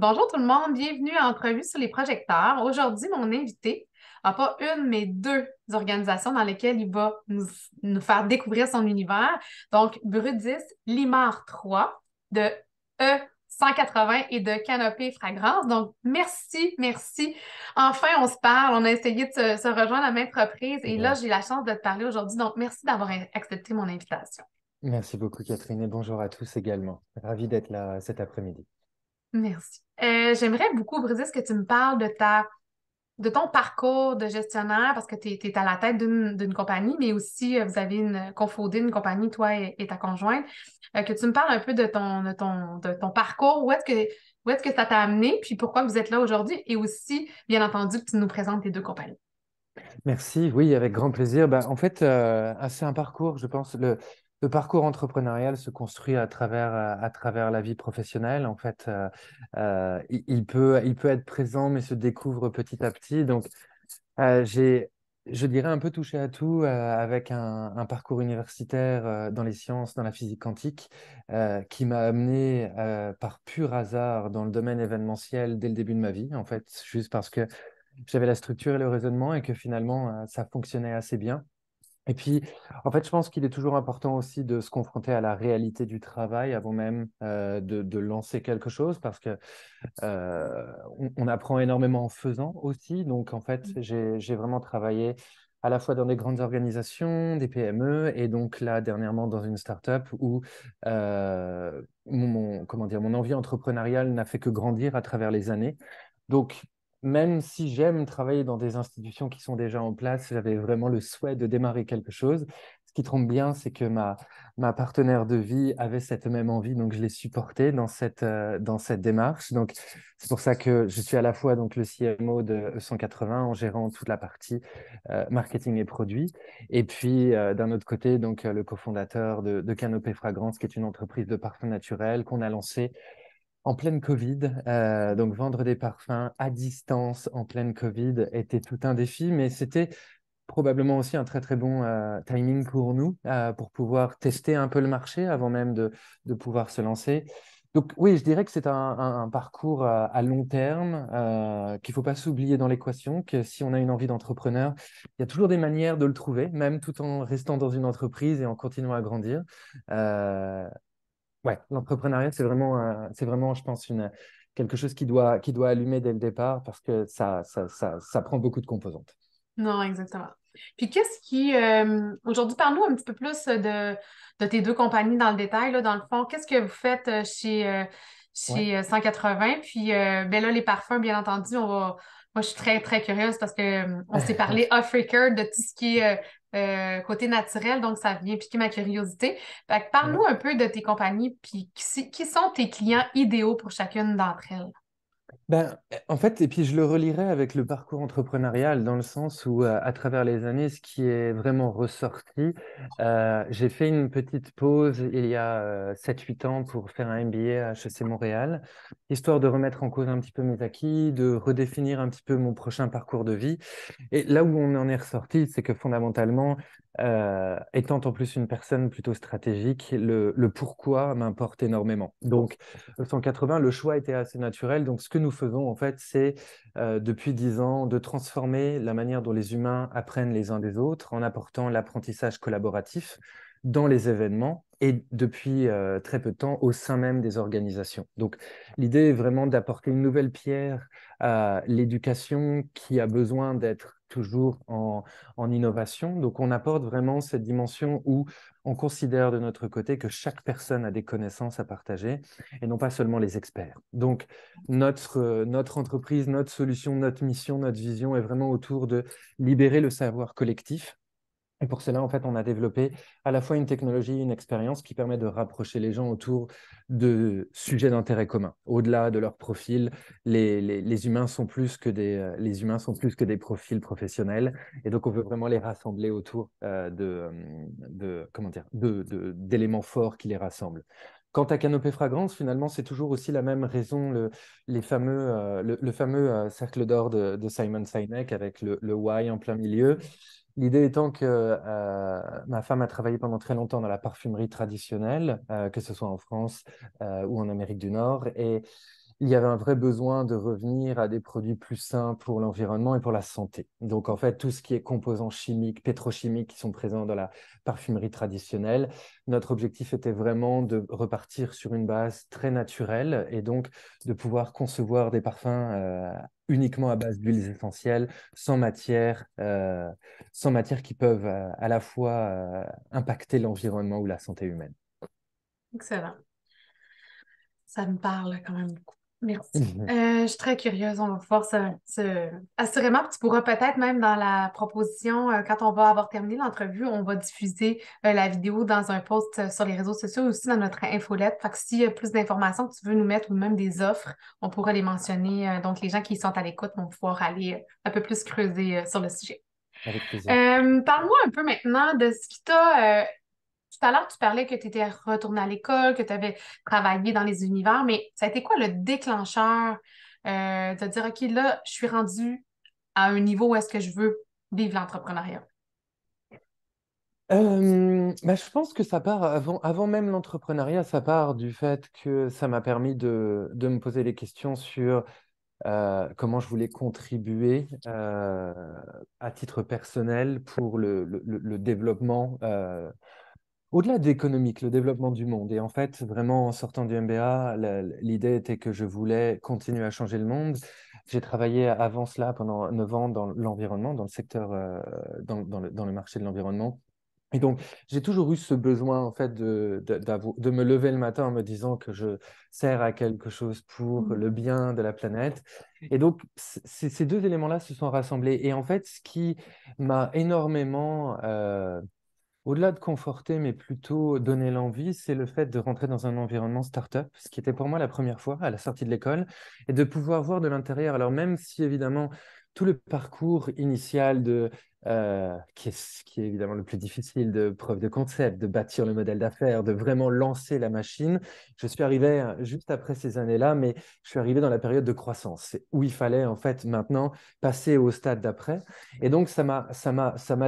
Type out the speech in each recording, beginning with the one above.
Bonjour tout le monde, bienvenue à Entrevue sur les projecteurs. Aujourd'hui, mon invité n'a pas une, mais deux organisations dans lesquelles il va nous, faire découvrir son univers. Donc, Brudis, Limar 3 de E 180 et de Canopée Fragrance. Donc, merci, merci. Enfin, on se parle. On a essayé de se, rejoindre à maintes reprises et là, j'ai la chance de te parler aujourd'hui. Donc, merci d'avoir accepté mon invitation. Merci beaucoup, Catherine, et bonjour à tous également. Ravi d'être là cet après-midi. Merci. Euh, j'aimerais beaucoup, Brigitte, que tu me parles de ta de ton parcours de gestionnaire, parce que tu es, à la tête d'une compagnie, mais aussi euh, vous avez une confondé une compagnie, toi et, ta conjointe. Euh, que tu me parles un peu de ton, de ton, parcours, où est-ce que où est-ce que ça t'a amené, puis pourquoi vous êtes là aujourd'hui, et aussi, bien entendu, que tu nous présentes tes deux compagnies. Merci, oui, avec grand plaisir. Ben, en fait, c'est un parcours, je pense. Le, le parcours entrepreneurial se construit à travers, euh, à travers la vie professionnelle. En fait, euh, euh, il, peut, il peut être présent, mais se découvre petit à petit. Donc, j'ai, je dirais, un peu touché à tout avec un, un, parcours universitaire dans les sciences, dans la physique quantique, qui m'a amené par pur hasard dans le domaine événementiel dès le début de ma vie, en fait, juste parce que j'avais la structure et le raisonnement et que finalement, ça fonctionnait assez bien. Et puis, en fait, je pense qu'il est toujours important aussi de se confronter à la réalité du travail avant même euh, de, lancer quelque chose, parce que euh, on, apprend énormément en faisant aussi. Donc, en fait, mmh. j'ai vraiment travaillé à la fois dans des grandes organisations, des PME, et donc là, dernièrement, dans une startup où euh, mon, comment dire, mon envie entrepreneuriale n'a fait que grandir à travers les années. Donc, même si j'aime travailler dans des institutions qui sont déjà en place, j'avais vraiment le souhait de démarrer quelque chose. Ce qui trompe bien, c'est que ma, ma partenaire de vie avait cette même envie, donc je l'ai supportée dans cette, euh, dans cette démarche. Donc, c'est pour ça que je suis à la fois donc, le CMO de 180 e en gérant toute la partie euh, marketing et produits. Et puis, euh, d'un autre côté, donc, le cofondateur de, de Canopée Fragrance, qui est une entreprise de parfums naturels qu'on a lancée en pleine Covid. Euh, donc vendre des parfums à distance en pleine Covid était tout un défi, mais c'était probablement aussi un très très bon euh, timing pour nous euh, pour pouvoir tester un peu le marché avant même de, pouvoir se lancer. Donc oui, je dirais que c'est un, parcours à, long terme qu'il ne faut pas s'oublier dans l'équation, que si on a une envie d'entrepreneur, il y a toujours des manières de le trouver, même tout en restant dans une entreprise et en continuant à grandir. Ouais, l'entrepreneuriat, c'est vraiment, euh, c'est vraiment, je pense, quelque chose qui doit, qui doit allumer dès le départ parce que ça, ça, prend beaucoup de composantes. Non, exactement. Puis qu'est-ce qui. Euh, aujourd'hui, parle-nous un petit peu plus de, tes deux compagnies dans le détail, dans le fond. Qu'est-ce que vous faites euh, chez, chez 180? Puis, ben là, les parfums, bien entendu, on va, moi, je suis très, très curieuse parce qu'on euh, ben, s'est parlé off-record de tout ce qui est euh, euh, côté naturel, donc ça vient piquer ma curiosité. parle-nous un peu de tes compagnies, puis qui, sont tes clients idéaux pour chacune d'entre elles? Ben, en fait, et puis je le relierai avec le parcours entrepreneurial dans le sens où, euh, à travers les années, ce qui est vraiment ressorti, euh, j'ai fait une petite pause il y a 7-8 euh, ans pour faire un MBA à HEC Montréal, histoire de remettre en cause un petit peu mes acquis, de redéfinir un petit peu mon prochain parcours de vie. Et là où on en est ressorti, c'est que fondamentalement, étant en plus une personne plutôt stratégique, le, le pourquoi m'importe énormément. Donc, 180, le choix était assez naturel. Donc, ce que nous faisons, en fait, c'est euh, depuis dix ans de transformer la manière dont les humains apprennent les uns des autres en apportant l'apprentissage collaboratif dans les événements et depuis euh, très peu de temps au sein même des organisations. Donc l'idée est vraiment d'apporter une nouvelle pierre à l'éducation qui a besoin d'être toujours en, en, innovation. Donc on apporte vraiment cette dimension où on considère de notre côté que chaque personne a des connaissances à partager et non pas seulement les experts. Donc, notre, euh, notre entreprise, notre solution, notre mission, notre vision est vraiment autour de libérer le savoir collectif et pour cela, en fait, on a développé à la fois une technologie et une expérience qui permet de rapprocher les gens autour de sujets d'intérêt commun. Au-delà de leur profil, les, les, les, humains sont plus que des, euh, les humains sont plus que des profils professionnels. Et donc, on veut vraiment les rassembler autour euh, euh, de, d'éléments de, forts qui les rassemblent. Quant à Canopée Fragrance, finalement, c'est toujours aussi la même raison, le, les fameux, le, fameux cercle d'or de, de, Simon Sinek avec le, le why en plein milieu. L'idée étant que euh, ma femme a travaillé pendant très longtemps dans la parfumerie traditionnelle, euh, que ce soit en France euh, ou en Amérique du Nord, et il y avait un vrai besoin de revenir à des produits plus sains pour l'environnement et pour la santé. Donc en fait, tout ce qui est composants chimiques, pétrochimiques qui sont présents dans la parfumerie traditionnelle, notre objectif était vraiment de repartir sur une base très naturelle et donc de pouvoir concevoir des parfums uniquement à base d'huiles essentielles, sans matière, euh, sans qui peuvent euh, à la fois euh, impacter l'environnement ou la santé humaine. Excellent. Ça me parle quand même beaucoup. Merci. Euh, je suis très curieuse, on va pouvoir se, Assurément, tu pourras peut-être même dans la proposition, euh, quand on va avoir terminé l'entrevue, on va diffuser euh, la vidéo dans un post sur les réseaux sociaux, aussi dans notre infolette. Fait que s'il y a plus d'informations que tu veux nous mettre ou même des offres, on pourra les mentionner. donc, les gens qui sont à l'écoute vont pouvoir aller un peu plus creuser sur le sujet. Avec plaisir. Parle-moi un peu maintenant de ce qui t'a tout à l'heure, tu parlais que tu étais retournée à l'école, que tu avais travaillé dans les univers, mais ça a été quoi le déclencheur euh, de dire, OK, là, je suis rendue à un niveau où est-ce que je veux vivre l'entrepreneuriat? Bah, je pense que ça part, avant, avant même l'entrepreneuriat, ça part du fait que ça m'a permis de, de, me poser les questions sur euh, comment je voulais contribuer euh, à titre personnel pour le, le, le développement euh, au-delà de l'économique, le développement du monde. Et en fait, vraiment, en sortant du MBA, l'idée était que je voulais continuer à changer le monde. J'ai travaillé avant cela pendant 9 ans dans l'environnement, dans le secteur, euh, dans, le, marché de l'environnement. Et donc, j'ai toujours eu ce besoin, en fait, de, de, me lever le matin en me disant que je sers à quelque chose pour mmh. le bien de la planète. Et donc, ces deux éléments-là se sont rassemblés. Et en fait, ce qui m'a énormément... Euh, au-delà de conforter, mais plutôt donner l'envie, c'est le fait de rentrer dans un environnement start-up, ce qui était pour moi la première fois à la sortie de l'école, et de pouvoir voir de l'intérieur. Alors même si évidemment tout le parcours initial de euh, qui, est, évidemment le plus difficile de preuve de concept, de bâtir le modèle d'affaires, de vraiment lancer la machine. Je suis arrivé euh, juste après ces années-là, mais je suis arrivé dans la période de croissance, où il fallait en fait maintenant passer au stade d'après. Et donc ça m'a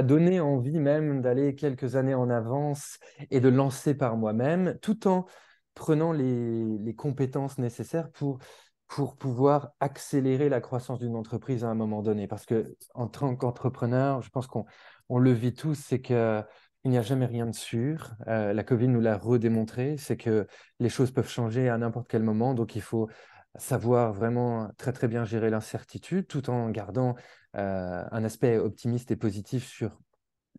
donné envie même d'aller quelques années en avance et de lancer par moi-même, tout en prenant les compétences nécessaires pour pour pouvoir accélérer la croissance d'une entreprise à un moment donné. Parce que en tant qu'entrepreneur, je pense qu'on le vit tous, c'est que il n'y a jamais rien de sûr. Euh, la Covid nous l'a redémontré, c'est que les choses peuvent changer à n'importe quel moment. Donc il faut savoir vraiment très très bien gérer l'incertitude tout en gardant euh, un aspect optimiste et positif sur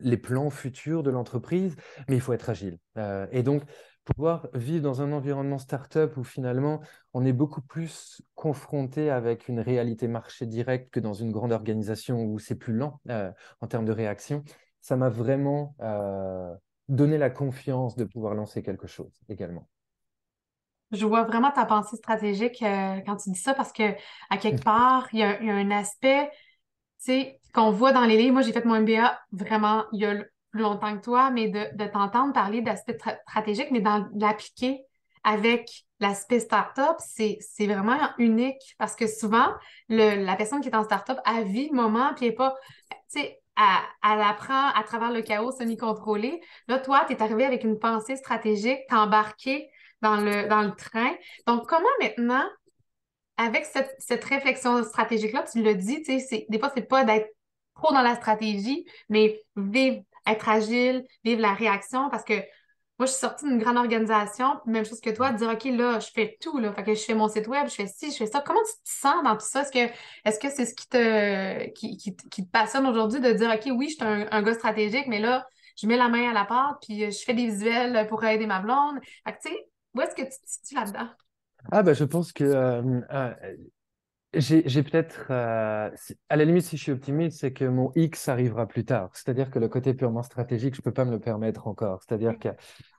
les plans futurs de l'entreprise, mais il faut être agile. Euh, et donc, pouvoir vivre dans un environnement startup où finalement on est beaucoup plus confronté avec une réalité marché directe que dans une grande organisation où c'est plus lent euh, en termes de réaction, ça m'a vraiment euh, donné la confiance de pouvoir lancer quelque chose également. Je vois vraiment ta pensée stratégique euh, quand tu dis ça parce que à quelque part, il y, a un aspect qu'on voit dans les livres. Moi, j'ai fait mon MBA vraiment il y a longtemps que toi, mais de, t'entendre parler d'aspect stratégique, mais dans l'appliquer avec l'aspect startup, c'est, c'est vraiment unique parce que souvent, la personne qui est en startup, a vie, le moment, puis elle n'est pas, tu sais, elle, apprend à travers le chaos semi-contrôlé. Là, toi, tu es arrivé avec une pensée stratégique, t'es embarqué dans le, dans le train. Donc, comment maintenant, avec cette, réflexion stratégique-là, tu le dis, tu sais, des fois, c'est pas d'être trop dans la stratégie, mais vivre être agile, vivre la réaction parce que moi, je suis sortie d'une grande organisation, même chose que toi, de dire OK, là, je fais tout, là. Fait que je fais mon site web, je fais ci, je fais ça. Comment tu te sens dans tout ça? Est-ce que est-ce que c'est ce qui te qui, passionne aujourd'hui de dire OK, oui, je suis un, gars stratégique, mais là, je mets la main à la porte puis euh, je fais des visuels pour aider ma blonde. Fait que tu sais, où est-ce que tu te là-dedans? Ah ben je pense que euh, euh, j'ai peut-être, euh, à la limite, si je suis optimiste, c'est que mon X arrivera plus tard. C'est-à-dire que le côté purement stratégique, je ne peux pas me le permettre encore. C'est-à-dire qu'il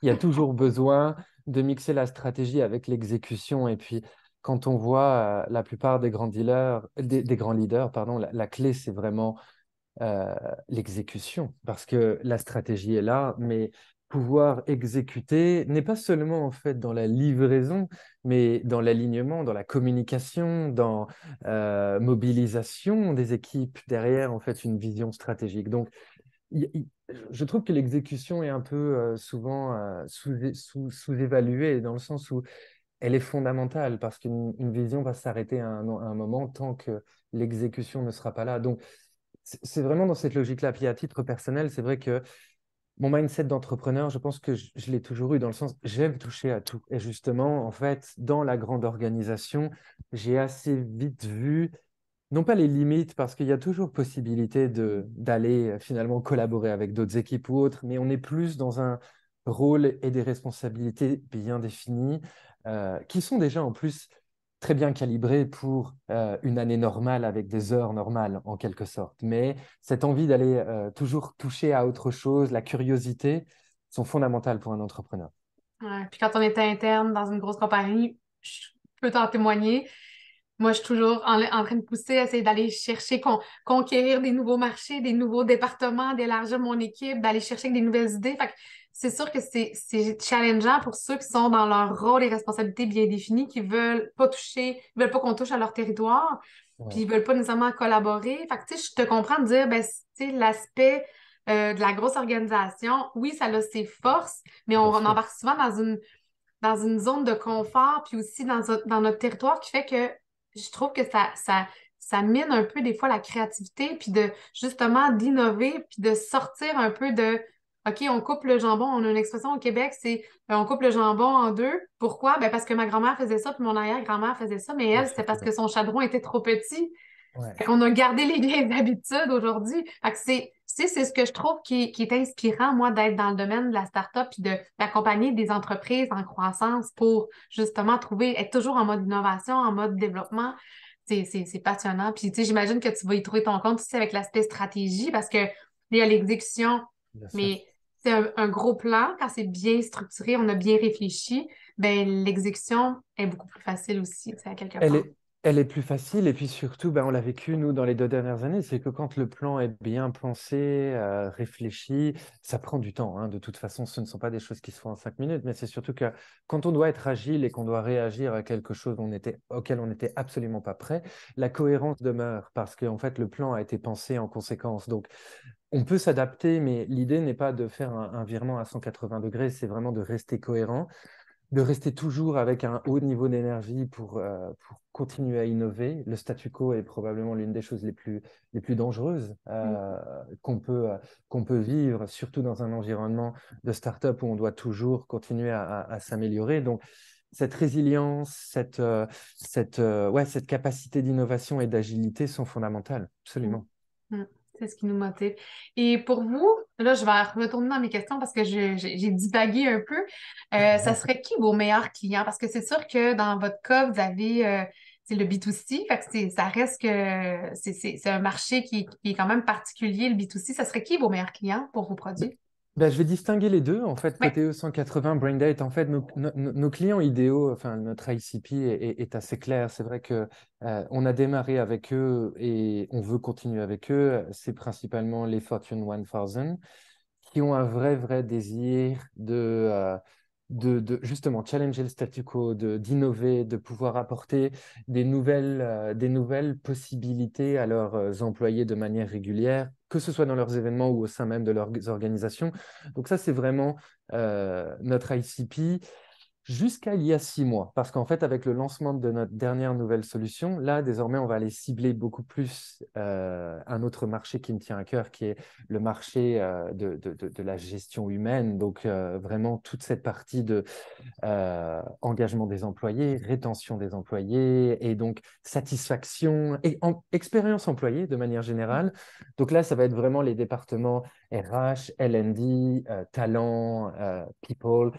y a toujours besoin de mixer la stratégie avec l'exécution. Et puis, quand on voit euh, la plupart des grands dealers, des, grands leaders, pardon, la, clé, c'est vraiment euh, l'exécution. Parce que la stratégie est là, mais pouvoir exécuter n'est pas seulement en fait dans la livraison, mais dans l'alignement, dans la communication, dans euh, mobilisation des équipes derrière en fait une vision stratégique. Donc, je trouve que l'exécution est un peu euh, souvent euh, sous-évaluée dans le sens où elle est fondamentale parce qu'une vision va s'arrêter à, un moment tant que l'exécution ne sera pas là. Donc, c'est vraiment dans cette logique-là. Puis à titre personnel, c'est vrai que mon mindset d'entrepreneur, je pense que je, l'ai toujours eu dans le sens, j'aime toucher à tout. Et justement, en fait, dans la grande organisation, j'ai assez vite vu, non pas les limites, parce qu'il y a toujours possibilité d'aller euh, finalement collaborer avec d'autres équipes ou autres, mais on est plus dans un rôle et des responsabilités bien définies, euh, qui sont déjà en plus très bien calibré pour euh, une année normale avec des heures normales en quelque sorte. Mais cette envie d'aller euh, toujours toucher à autre chose, la curiosité, sont fondamentales pour un entrepreneur. puis quand on était interne dans une grosse compagnie, je peux t'en témoigner. Moi, je suis toujours en, train de pousser, essayer d'aller chercher, conquérir des nouveaux marchés, des nouveaux départements, d'élargir mon équipe, d'aller chercher des nouvelles idées c'est sûr que c'est challengeant pour ceux qui sont dans leur rôle et responsabilités bien définis, qui veulent pas toucher, veulent pas qu'on touche à leur territoire, puis ils veulent pas nécessairement collaborer. Fait tu sais, je te comprends de dire, ben, tu l'aspect euh, de la grosse organisation, oui, ça a ses forces, mais on, on embarque souvent dans une, dans une zone de confort, puis aussi dans, dans notre territoire qui fait que je trouve que ça, ça, ça mine un peu des fois la créativité, puis de justement d'innover, puis de sortir un peu de OK, on coupe le jambon. On a une expression au Québec, c'est euh, on coupe le jambon en deux. Pourquoi? Ben, parce que ma grand-mère faisait ça, puis mon arrière-grand-mère faisait ça, mais elle, c'était parce que son chadron était trop petit. On a gardé les vieilles habitudes aujourd'hui. C'est ce que je trouve qui, est inspirant, moi, d'être dans le domaine de la start-up et d'accompagner des entreprises en croissance pour justement trouver, être toujours en mode innovation, en mode développement. C'est passionnant. Puis, j'imagine que tu vas y trouver ton compte aussi avec l'aspect stratégie parce que y a l'exécution, mais c'est un, gros plan, quand c'est bien structuré, on a bien réfléchi, ben, l'exécution est beaucoup plus facile aussi, à quelque part. Elle est plus facile et puis surtout, ben, on l'a vécu nous dans les deux dernières années, c'est que quand le plan est bien pensé, euh, réfléchi, ça prend du temps. Hein. De toute façon, ce ne sont pas des choses qui se font en cinq minutes, mais c'est surtout que quand on doit être agile et qu'on doit réagir à quelque chose auquel on n'était absolument pas prêt, la cohérence demeure parce qu'en en fait, le plan a été pensé en conséquence. Donc, on peut s'adapter, mais l'idée n'est pas de faire un, un, virement à 180 degrés, c'est vraiment de rester cohérent de rester toujours avec un haut niveau d'énergie pour, euh, pour continuer à innover. Le statu quo est probablement l'une des choses les plus, les plus dangereuses euh, mm. qu'on peut, euh, qu'on peut vivre, surtout dans un environnement de start-up où on doit toujours continuer à, s'améliorer. Donc, cette résilience, cette, cette, ouais, cette capacité d'innovation et d'agilité sont fondamentales, absolument. Mm. Mm. C'est ce qui nous motive. Et pour vous, là, je vais retourner dans mes questions parce que j'ai divagué un peu. Euh, ça serait qui vos meilleurs clients? Parce que c'est sûr que dans votre cas, vous avez euh, le B2C, ça reste que c'est un marché qui, qui, est quand même particulier, le B2C. Ça serait qui vos meilleurs clients pour vos produits? ben, je vais distinguer les deux. En fait, côté 180 E180, BrainDate, en fait, nos, clients idéaux, enfin, notre ICP est, assez clair. C'est vrai que euh, on a démarré avec eux et on veut continuer avec eux. C'est principalement les Fortune 1000 qui ont un vrai, vrai désir de, euh, de, justement challenger le statu quo, d'innover, de, pouvoir apporter des nouvelles, euh, des nouvelles possibilités à leurs employés de manière régulière que ce soit dans leurs événements ou au sein même de leurs organisations. Donc ça, c'est vraiment euh, notre ICP jusqu'à il y a six mois. Parce qu'en fait, avec le lancement de notre dernière nouvelle solution, là, désormais, on va aller cibler beaucoup plus euh, un autre marché qui me tient à cœur, qui est le marché euh, de, de, de, la gestion humaine. Donc, euh, vraiment, toute cette partie de engagement des employés, rétention des employés, et donc satisfaction et expérience employée de manière générale. Donc là, ça va être vraiment les départements RH, LND, talent, people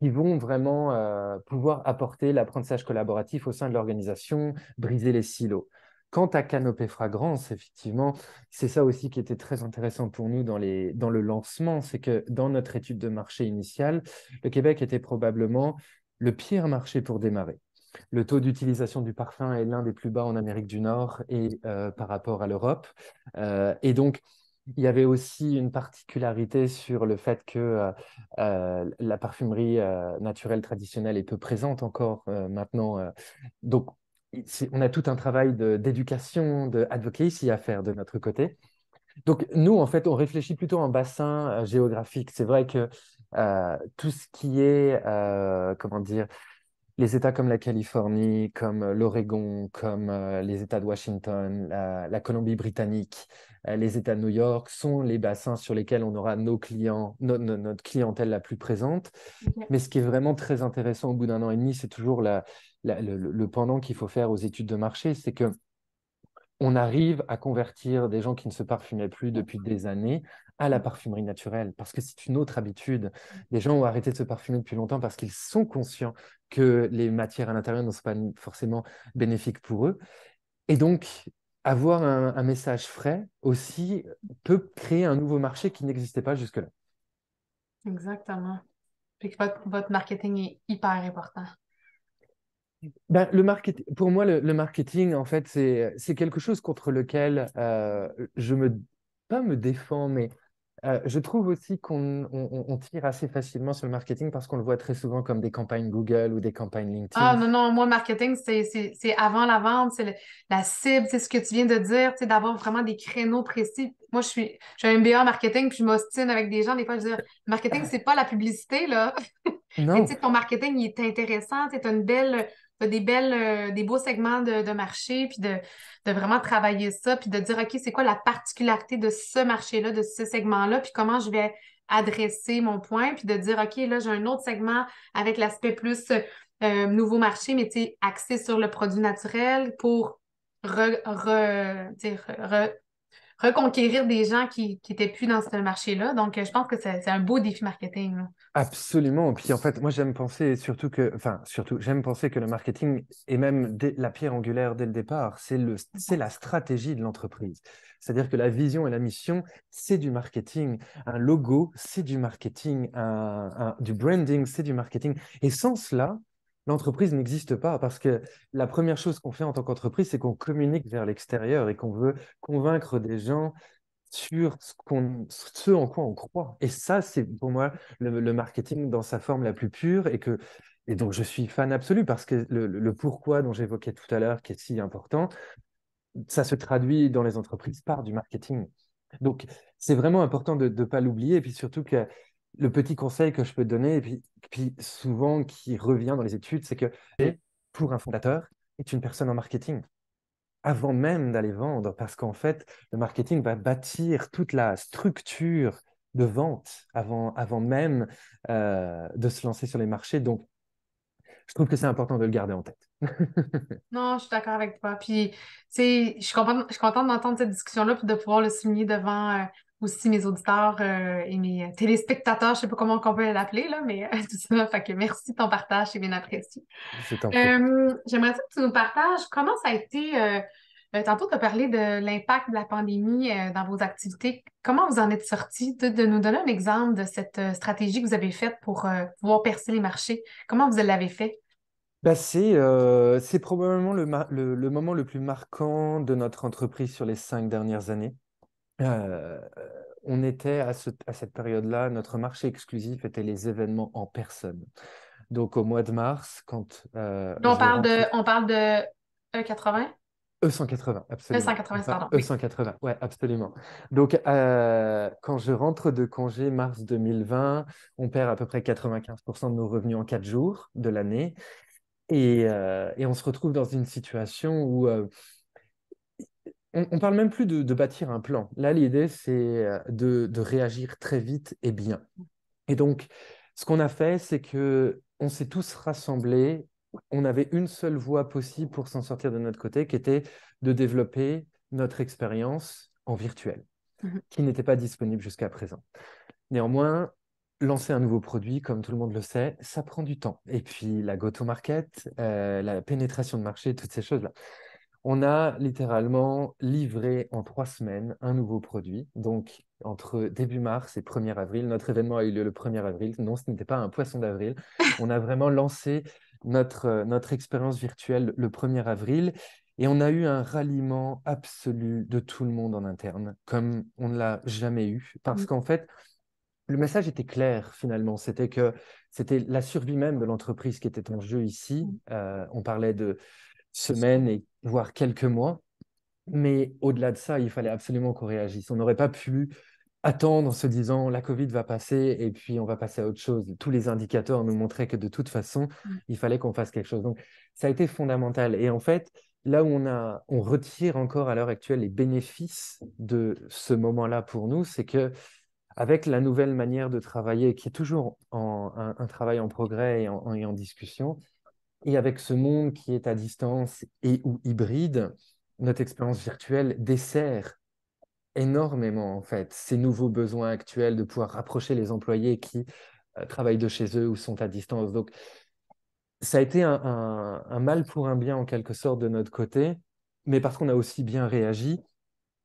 qui vont vraiment euh, pouvoir apporter l'apprentissage collaboratif au sein de l'organisation, briser les silos. Quant à Canopé Fragrance, effectivement, c'est ça aussi qui était très intéressant pour nous dans, le lancement, c'est que dans notre étude de marché initiale, le Québec était probablement le pire marché pour démarrer. Le taux d'utilisation du parfum est l'un des plus bas en Amérique du Nord et euh, par rapport à l'Europe. Euh, et donc, il y avait aussi une particularité sur le fait que euh, euh, la parfumerie euh, naturelle traditionnelle est peu présente encore maintenant. donc, on a tout un travail d'éducation, d'advocacy à faire de notre côté. Donc, nous, en fait, on réfléchit plutôt en bassin géographique. C'est vrai que tout ce qui est, comment dire, les États comme la Californie, comme euh, l'Oregon, comme euh, les États de Washington, la, Colombie-Britannique, euh, les États de New York sont les bassins sur lesquels on aura nos clients, notre clientèle la plus présente. Mais ce qui est vraiment très intéressant au bout d'un an et demi, c'est toujours le, pendant qu'il faut faire aux études de marché, c'est que on arrive à convertir des gens qui ne se parfumaient plus depuis des années à la parfumerie naturelle, parce que c'est une autre habitude. Les gens ont arrêté de se parfumer depuis longtemps parce qu'ils sont conscients que les matières à l'intérieur ne sont pas forcément bénéfiques pour eux. Et donc, avoir un, message frais aussi peut créer un nouveau marché qui n'existait pas jusque-là. Exactement. votre, marketing est hyper important. Ben, le marketing Pour moi, le, marketing, en fait, c'est quelque chose contre lequel euh, je me, pas me défends, mais euh, je trouve aussi qu'on tire assez facilement sur le marketing parce qu'on le voit très souvent comme des campagnes Google ou des campagnes ah, LinkedIn. Ah non, non, moi, le marketing, c'est avant la vente, c'est la cible, c'est ce que tu viens de dire, c'est d'avoir vraiment des créneaux précis. Moi, je suis, j'ai un MBA marketing, puis je m'ostine avec des gens. Des fois, je dis, marketing, c'est pas la publicité, là. Non. tu sais, ton marketing, il est intéressant, c'est une belle des belles, euh, des beaux segments de, marché, puis de, de, vraiment travailler ça, puis de dire, OK, c'est quoi la particularité de ce marché-là, de ce segment-là, puis comment je vais adresser mon point, puis de dire, OK, là, j'ai un autre segment avec l'aspect plus euh, nouveau marché, mais tu sais, axé sur le produit naturel pour re, re, re, reconquérir des gens qui n'étaient plus dans ce marché-là. Donc, euh, je pense que c'est un beau défi marketing. Absolument. Puis en fait, moi, j'aime penser surtout que, enfin, surtout, j'aime penser que le marketing est même la pierre angulaire dès le départ. C'est la stratégie de l'entreprise. C'est-à-dire que la vision et la mission, c'est du marketing. Un logo, c'est du marketing. du branding, c'est du marketing. Et sans cela, L'entreprise n'existe pas parce que la première chose qu'on fait en tant qu'entreprise, c'est qu'on communique vers l'extérieur et qu'on veut convaincre des gens sur ce, qu'on, en quoi on croit. Et ça, c'est pour moi le, marketing dans sa forme la plus pure et que et donc je suis fan absolu parce que le, le pourquoi dont j'évoquais tout à l'heure, qui est si important, ça se traduit dans les entreprises par du marketing. Donc c'est vraiment important de ne pas l'oublier et puis surtout que le petit conseil que je peux te donner, et puis, souvent qui revient dans les études, c'est que pour un fondateur, est une personne en marketing avant même d'aller vendre, parce qu'en fait, le marketing va bâtir toute la structure de vente avant, avant même euh, de se lancer sur les marchés. Donc, je trouve que c'est important de le garder en tête. non, je suis d'accord avec toi. Puis, tu je suis contente, d'entendre cette discussion-là et de pouvoir le souligner devant euh, aussi mes auditeurs euh, et mes téléspectateurs, je ne sais pas comment on peut l'appeler, là, mais euh, tout ça. Fait que merci de ton partage, c'est bien apprécié. Euh, J'aimerais que tu nous partages comment ça a été. Euh, tantôt, tu as parlé de l'impact de la pandémie dans vos activités. Comment vous en êtes sorti De, nous donner un exemple de cette stratégie que vous avez faite pour pouvoir percer les marchés. Comment vous l'avez fait? Ben c'est probablement le moment le plus marquant de notre entreprise sur les cinq dernières années. Euh, on était à, cette période-là, notre marché exclusif était les événements en personne. Donc au mois de mars, quand... Euh, on, parle de, on parle de E80 E180, absolument. E180, pardon. E180, ouais, absolument. Donc, euh, quand je rentre de congé mars 2020, on perd à peu près 95% de nos revenus en quatre jours de l'année. Et, on se retrouve dans une situation où on, ne parle même plus de, bâtir un plan. Là, l'idée, c'est euh, de, réagir très vite et bien. Et donc, ce qu'on a fait, c'est que on s'est tous rassemblés. On avait une seule voie possible pour s'en sortir de notre côté, qui était de développer notre expérience en virtuel, mhm. qui n'était pas disponible jusqu'à présent. Néanmoins, lancer un nouveau produit, comme tout le monde le sait, ça prend du temps. Et puis la go-to-market, euh, la pénétration de marché, toutes ces choses-là. On a littéralement livré en trois semaines un nouveau produit. Donc, entre début mars et 1er avril, notre événement a eu lieu le 1er avril. Non, ce n'était pas un poisson d'avril. On a vraiment lancé notre, euh, notre expérience virtuelle le 1er avril. Et on a eu un ralliement absolu de tout le monde en interne, comme on ne l'a jamais eu. Parce mmh. qu'en fait, le message était clair finalement. C'était que c'était la survie même de l'entreprise qui était en jeu ici. Mmh. Euh, on parlait de semaines et voire quelques mois. Mais au-delà de ça, il fallait absolument qu'on réagisse. On n'aurait pas pu attendre en se disant la Covid va passer et puis on va passer à autre chose. Tous les indicateurs nous montraient que de toute façon, mm. il fallait qu'on fasse quelque chose. Donc ça a été fondamental. Et en fait, là où on, a, on retire encore à l'heure actuelle les bénéfices de ce moment-là pour nous, c'est que avec la nouvelle manière de travailler, qui est toujours un, travail en progrès et en discussion, et avec ce monde qui est à distance et ou hybride, notre expérience virtuelle dessert énormément en fait ces nouveaux besoins actuels de pouvoir rapprocher les employés qui euh, travaillent de chez eux ou sont à distance. Donc ça a été un, mal pour un bien en quelque sorte de notre côté, mais parce qu'on a aussi bien réagi.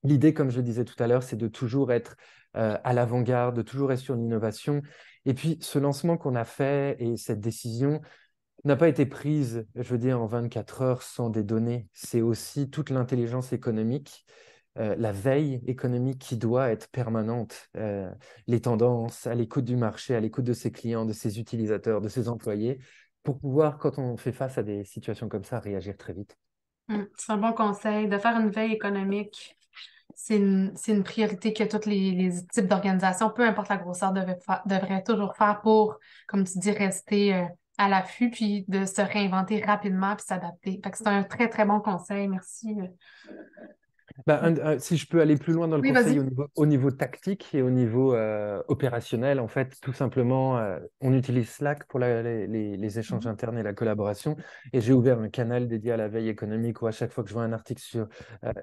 L'idée, comme je le disais tout à l'heure, c'est de toujours être euh, à l'avant-garde, de toujours être sur l'innovation. Et puis ce lancement qu'on a fait et cette décision, n'a pas été prise, je veux dire, en 24 heures sans des données. C'est aussi toute l'intelligence économique, euh, la veille économique qui doit être permanente, euh, les tendances, à l'écoute du marché, à l'écoute de ses clients, de ses utilisateurs, de ses employés, pour pouvoir, quand on fait face à des situations comme ça, réagir très vite. Mmh, c'est un bon conseil de faire une veille économique. C'est une, priorité que tous les, types d'organisations, peu importe la grosseur, devraient, toujours faire pour, comme tu dis, rester... Euh, à l'affût, puis de se réinventer rapidement, puis s'adapter. c'est un très, très bon conseil. Merci. Euh. Ben, euh, si je peux aller plus loin dans le conseil au niveau, tactique et au niveau euh, opérationnel, en fait, tout simplement, on utilise Slack pour les, échanges mhm. internes et la collaboration. Et j'ai ouvert un canal dédié à la veille économique où à chaque fois que je vois un article sur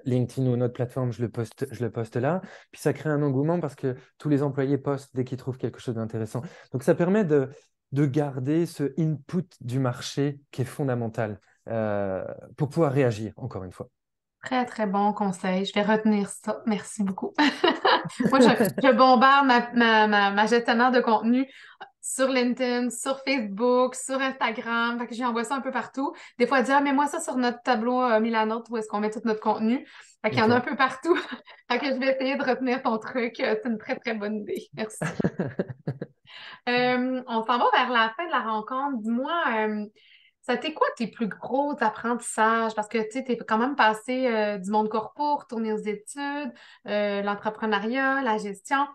LinkedIn ou une autre plateforme, je le, poste, je le poste là. Puis ça crée un engouement parce que tous les employés postent dès qu'ils trouvent quelque chose d'intéressant. Donc ça permet de, de garder ce input du marché qui est fondamental euh, pour pouvoir réagir, encore une fois. Très, très bon conseil. Je vais retenir ça. Merci beaucoup. Moi, je, bombarde ma, ma, gestionnaire de contenu sur LinkedIn, sur Facebook, sur Instagram. Fait que j'envoie ça un peu partout. Des fois, elle dit ah, mais moi, ça sur notre tableau euh, Milanote où est-ce qu'on met tout notre contenu. Fait qu'il y en a un peu partout. fait que je vais essayer de retenir ton truc. Euh, c'est une très, très bonne idée. Merci. Euh, on s'en va vers la fin de la rencontre. Dis-moi, ça t'est quoi tes plus gros apprentissages? Parce que tu es quand même passé euh, du monde corpore, tourné aux études, euh, l'entrepreneuriat, la gestion.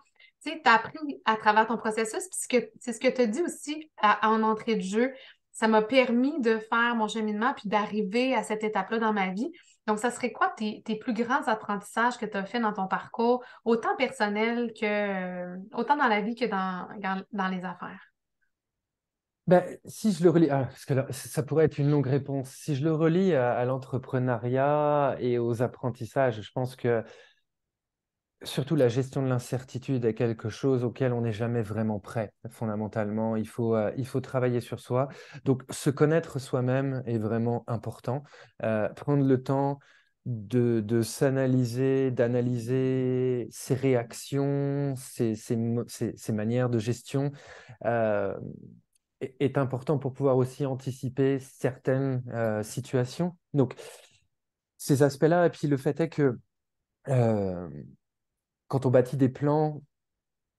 Tu as appris à travers ton processus, puisque c'est ce que tu as dit aussi à, en entrée de jeu. Ça m'a permis de faire mon cheminement puis d'arriver à cette étape-là dans ma vie. Donc, ça serait quoi tes, plus grands apprentissages que tu as fait dans ton parcours, autant personnel que euh, autant dans la vie que dans les affaires? Ben, si je le relis, ah, parce que ça pourrait être une longue réponse, si je le relis à, l'entrepreneuriat et aux apprentissages, je pense que surtout la gestion de l'incertitude est quelque chose auquel on n'est jamais vraiment prêt, fondamentalement. Il faut, euh, il faut travailler sur soi. Donc, se connaître soi-même est vraiment important. Euh, prendre le temps de, de s'analyser, d'analyser ses réactions, ses, ses, manières de gestion. Euh, est, important pour pouvoir aussi anticiper certaines euh, situations. Donc, ces aspects-là, et puis le fait est que euh, quand on bâtit des plans,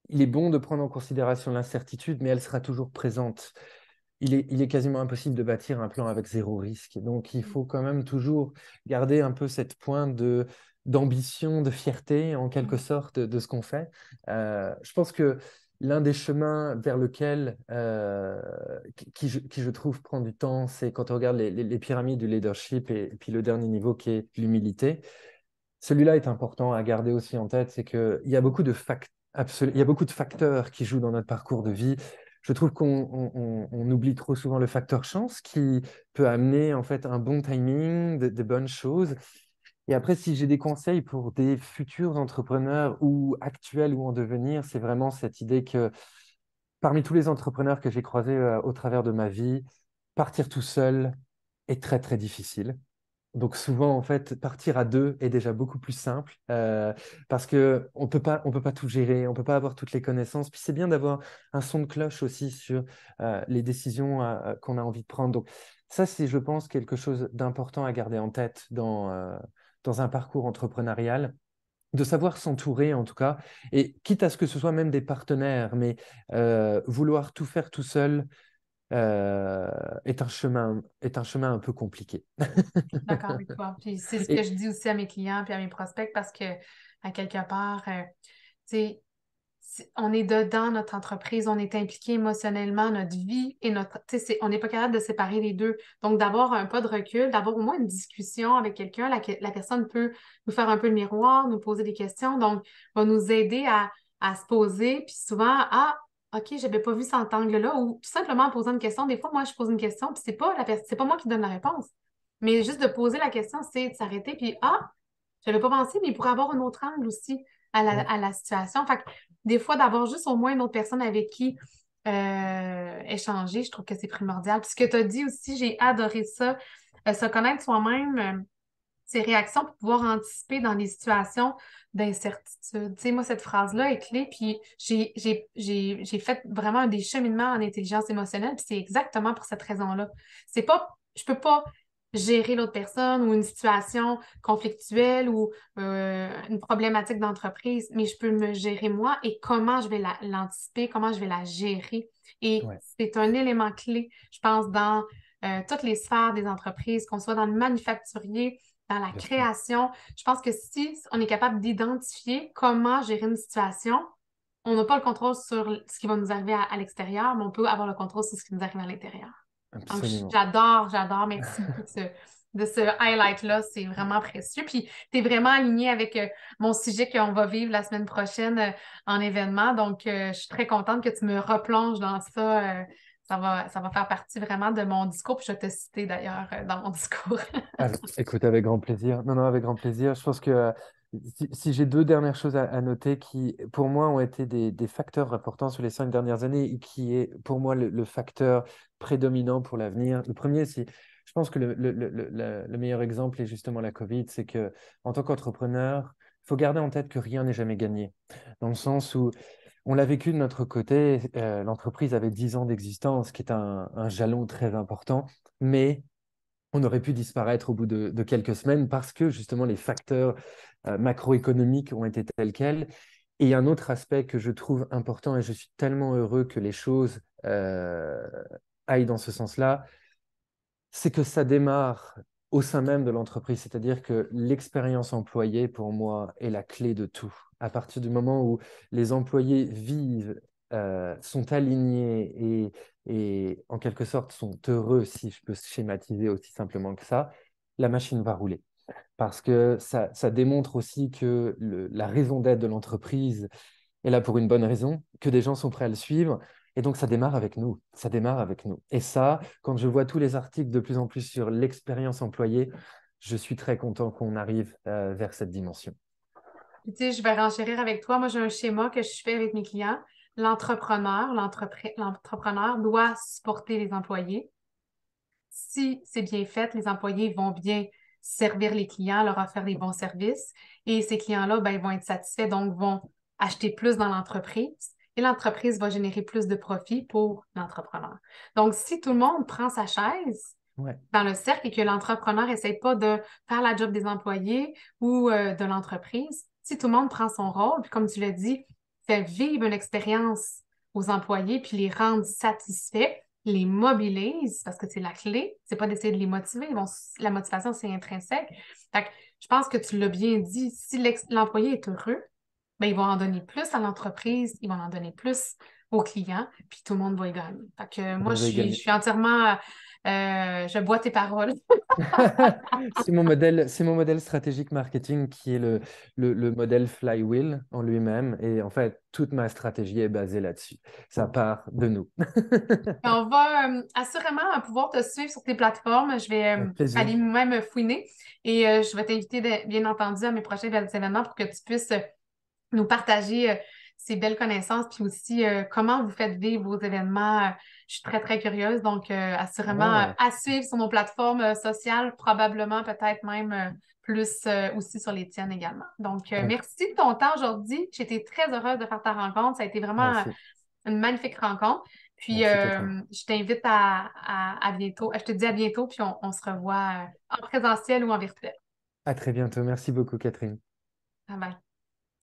il est bon de prendre en considération l'incertitude, mais elle sera toujours présente. Il est, il est, quasiment impossible de bâtir un plan avec zéro risque. donc, il mmh. faut quand même toujours garder un peu cette pointe de d'ambition, de fierté, en quelque mmh. sorte, de, ce qu'on fait. Euh, je pense que l'un des chemins vers lequel, euh, qui, je, trouve prend du temps, c'est quand on regarde les, pyramides du leadership et, puis le dernier niveau qui est l'humilité. Celui-là est important à garder aussi en tête, c'est qu'il y a beaucoup de il y a beaucoup de facteurs qui jouent dans notre parcours de vie. Je trouve qu'on oublie trop souvent le facteur chance qui peut amener en fait un bon timing, des de bonnes choses, et après, si j'ai des conseils pour des futurs entrepreneurs ou actuels ou en devenir, c'est vraiment cette idée que parmi tous les entrepreneurs que j'ai croisés euh, au travers de ma vie, partir tout seul est très très difficile. Donc souvent, en fait, partir à deux est déjà beaucoup plus simple euh, parce que on peut pas, on peut pas tout gérer, on peut pas avoir toutes les connaissances. Puis c'est bien d'avoir un son de cloche aussi sur euh, les décisions qu'on a envie de prendre. Donc ça, c'est, je pense, quelque chose d'important à garder en tête dans dans un parcours entrepreneurial de savoir s'entourer en tout cas, et quitte à ce que ce soit même des partenaires, mais euh, vouloir tout faire tout seul euh, est, un chemin, est un chemin un peu compliqué. D'accord c'est ce que je dis aussi à mes clients et à mes prospects parce que, à quelque part, euh, tu sais, on est dedans notre entreprise, on est impliqué émotionnellement, notre vie et notre. on n'est pas capable de séparer les deux. Donc, d'avoir un pas de recul, d'avoir au moins une discussion avec quelqu'un, la, personne peut nous faire un peu le miroir, nous poser des questions, donc va nous aider à, se poser. Puis souvent, ah, OK, j'avais pas vu cet angle-là, ou tout simplement en posant une question. Des fois, moi, je pose une question, puis c'est pas, c'est pas moi qui donne la réponse. Mais juste de poser la question, c'est de s'arrêter, puis ah, j'avais pas pensé, mais il pourrait avoir un autre angle aussi à la, situation. Fait des fois, d'avoir juste au moins une autre personne avec qui euh, échanger, je trouve que c'est primordial. Puis ce que tu as dit aussi, j'ai adoré ça, euh, se connaître soi-même, euh, ses réactions pour pouvoir anticiper dans les situations d'incertitude. Tu sais, moi, cette phrase-là est clé, puis j'ai fait vraiment des cheminements en intelligence émotionnelle, puis c'est exactement pour cette raison-là. C'est pas, je peux pas gérer l'autre personne ou une situation conflictuelle ou euh, une problématique d'entreprise, mais je peux me gérer moi et comment je vais l'anticiper, comment je vais la gérer. Et c'est un élément clé, je pense, dans euh, toutes les sphères des entreprises, qu'on soit dans le manufacturier, dans la création. Je pense que si on est capable d'identifier comment gérer une situation, on n'a pas le contrôle sur ce qui va nous arriver à l'extérieur, mais on peut avoir le contrôle sur ce qui nous arrive à l'intérieur. Ah, j'adore, j'adore. Merci beaucoup de ce, highlight-là. C'est vraiment précieux. Puis, tu es vraiment aligné avec euh, mon sujet qu'on va vivre la semaine prochaine euh, en événement. Donc, euh, je suis très contente que tu me replonges dans ça. ça va, ça va faire partie vraiment de mon discours. Puis je vais te citer d'ailleurs dans mon discours. écoute, avec grand plaisir. Non, non, avec grand plaisir. Je pense que si, j'ai deux dernières choses à, noter qui, pour moi, ont été des, facteurs importants sur les cinq dernières années et qui est, pour moi, le, facteur prédominant pour l'avenir. Le premier, c'est, je pense que le, meilleur exemple est justement la Covid, c'est que en tant qu'entrepreneur, il faut garder en tête que rien n'est jamais gagné, dans le sens où on l'a vécu de notre côté, euh, l'entreprise avait 10 ans d'existence, qui est un jalon très important, mais on aurait pu disparaître au bout de, quelques semaines parce que justement les facteurs euh, macroéconomiques ont été tels quels. Et un autre aspect que je trouve important, et je suis tellement heureux que les choses euh, aillent dans ce sens-là, c'est que ça démarre au sein même de l'entreprise, c'est-à-dire que l'expérience employée, pour moi, est la clé de tout. À partir du moment où les employés vivent euh, sont alignés et, en quelque sorte sont heureux, si je peux schématiser aussi simplement que ça, la machine va rouler. Parce que ça, démontre aussi que la raison d'être de l'entreprise est là pour une bonne raison, que des gens sont prêts à le suivre, et donc, ça démarre avec nous. Ça démarre avec nous. Et ça, quand je vois tous les articles de plus en plus sur l'expérience employée, je suis très content qu'on arrive euh, vers cette dimension. tu sais, je vais renchérir avec toi. Moi, j'ai un schéma que je fais avec mes clients l'entrepreneur, l'entrepreneur doit supporter les employés. Si c'est bien fait, les employés vont bien servir les clients, leur offrir des bons services et ces clients-là ben, vont être satisfaits, donc vont acheter plus dans l'entreprise et l'entreprise va générer plus de profits pour l'entrepreneur. Donc, si tout le monde prend sa chaise, dans le cercle et que l'entrepreneur n'essaie pas de faire la job des employés ou euh, de l'entreprise, si tout le monde prend son rôle, puis comme tu l'as dit, faire vivre une expérience aux employés, puis les rendre satisfaits, les mobilise, parce que c'est la clé, c'est pas d'essayer de les motiver. la motivation, c'est intrinsèque. Fait je pense que tu l'as bien dit, si l'employé est heureux, ben, ils vont en donner plus à l'entreprise, ils vont en donner plus aux clients, puis tout le monde va y gagner. que moi, je suis, entièrement. Euh, euh, je bois tes paroles. c'est mon modèle, c'est mon modèle stratégique marketing qui est le, le, modèle flywheel en lui-même. Et en fait, toute ma stratégie est basée là-dessus. Ça part de nous. on va euh, assurément pouvoir te suivre sur tes plateformes. Je vais aller moi-même fouiner et je vais t'inviter, bien entendu, à mes prochains événements pour que tu puisses nous partager ces belles connaissances, puis aussi euh, comment vous faites vivre vos événements. Euh, je suis très, très curieuse. Donc, euh, assurément, à suivre sur nos plateformes sociales, probablement peut-être même plus aussi sur les tiennes également. Donc, merci de ton temps aujourd'hui. J'étais très heureuse de faire ta rencontre. Ça a été vraiment une magnifique rencontre. Puis, je t'invite à, bientôt. Je te dis à bientôt, puis on, on, se revoit en présentiel ou en virtuel. À très bientôt. Merci beaucoup, Catherine. Bye bye.